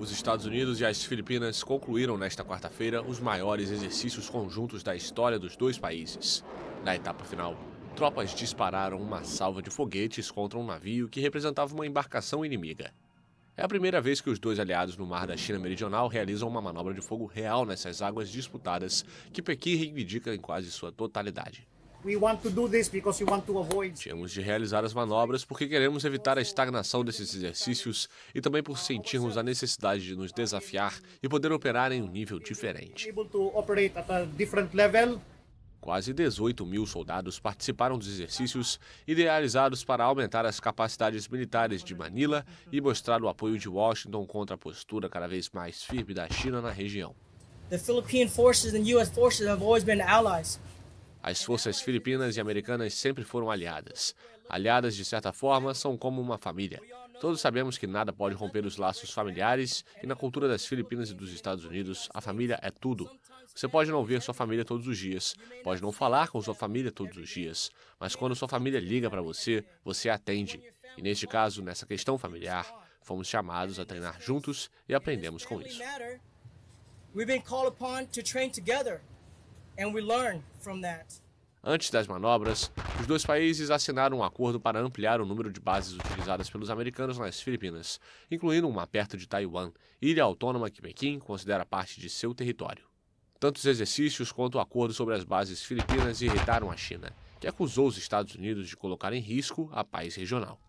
Os Estados Unidos e as Filipinas concluíram nesta quarta-feira os maiores exercícios conjuntos da história dos dois países. Na etapa final, tropas dispararam uma salva de foguetes contra um navio que representava uma embarcação inimiga. É a primeira vez que os dois aliados no mar da China Meridional realizam uma manobra de fogo real nessas águas disputadas, que Pequim reivindica em quase sua totalidade. Tínhamos de realizar as manobras porque queremos evitar a estagnação desses exercícios e também por sentirmos a necessidade de nos desafiar e poder operar em um nível diferente. Quase 18 mil soldados participaram dos exercícios idealizados para aumentar as capacidades militares de Manila e mostrar o apoio de Washington contra a postura cada vez mais firme da China na região. The Philippine forces and US forces as forças filipinas e americanas sempre foram aliadas. Aliadas, de certa forma, são como uma família. Todos sabemos que nada pode romper os laços familiares e na cultura das Filipinas e dos Estados Unidos, a família é tudo. Você pode não ver sua família todos os dias, pode não falar com sua família todos os dias, mas quando sua família liga para você, você atende. E neste caso, nessa questão familiar, fomos chamados a treinar juntos e aprendemos com isso. We've been called upon to train together and we learn from that. Antes das manobras, os dois países assinaram um acordo para ampliar o número de bases utilizadas pelos americanos nas Filipinas, incluindo uma perto de Taiwan, ilha autônoma que Pequim considera parte de seu território. Tanto os exercícios quanto o acordo sobre as bases filipinas irritaram a China, que acusou os Estados Unidos de colocar em risco a paz regional.